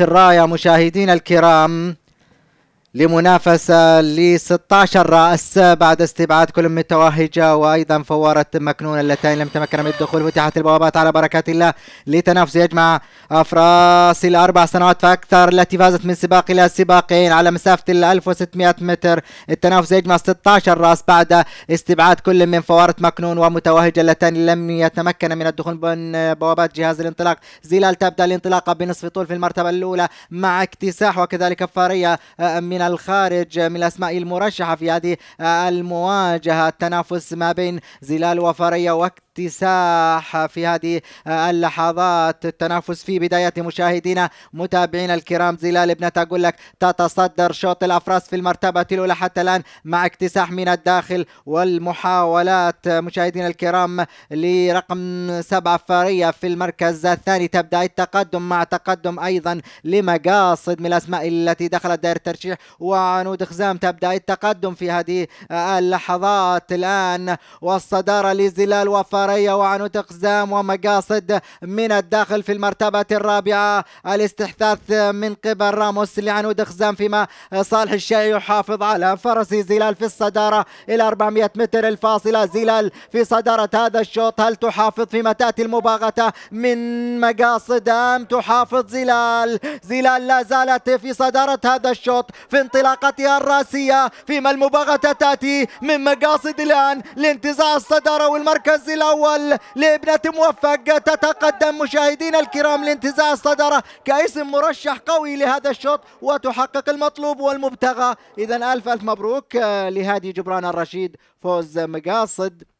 الراية مشاهدين الكرام لمنافسة ل 16 رأس بعد استبعاد كل من التوهجة وأيضا فوارة مكنون اللتين لم تمكن من الدخول فتحت البوابات على بركات الله لتنافس يجمع أفراس الأربع سنوات فأكثر التي فازت من سباق إلى سباقين على مسافة ال 1600 متر التنافس يجمع 16 رأس بعد استبعاد كل من فوارة مكنون ومتوهجة اللتان لم يتمكن من الدخول من بوابات جهاز الانطلاق زلال تبدأ الانطلاقة بنصف طول في المرتبة الأولى مع اكتساح وكذلك فارية من الخارج من الأسماء المرشحة في هذه آه، المواجهة التنافس ما بين زلال وفرية وقت اكتساح في هذه اللحظات التنافس في بداية مشاهدينا متابعينا الكرام زلال ابنة أقول لك تتصدر شوط الأفراس في المرتبة الأولى حتى الآن مع اكتساح من الداخل والمحاولات مشاهدينا الكرام لرقم سبعة فارية في المركز الثاني تبدأ التقدم مع تقدم أيضا لمقاصد من الأسماء التي دخلت دائرة الترشيح وعنود خزام تبدأ التقدم في هذه اللحظات الآن والصدارة لزلال وفارية مبارية وعنوت اقزام ومقاصد من الداخل في المرتبة الرابعة الاستحثاث من قبل راموس لعنود اقزام فيما صالح الشاي يحافظ على فرسه زلال في الصدارة إلى 400 متر الفاصلة زلال في صدارة هذا الشوط هل تحافظ فيما تأتي المباغتة من مقاصد أم تحافظ زلال زلال لا زالت في صدارة هذا الشوط في انطلاقتها الراسية فيما المباغتة تأتي من مقاصد الآن لانتزاع الصدارة والمركز الأول الأول لابنة موفق تتقدم مشاهدينا الكرام لانتزاع الصدارة كاسم مرشح قوي لهذا الشوط وتحقق المطلوب والمبتغى إذا ألف ألف مبروك آه، لهادي جبران الرشيد فوز مقاصد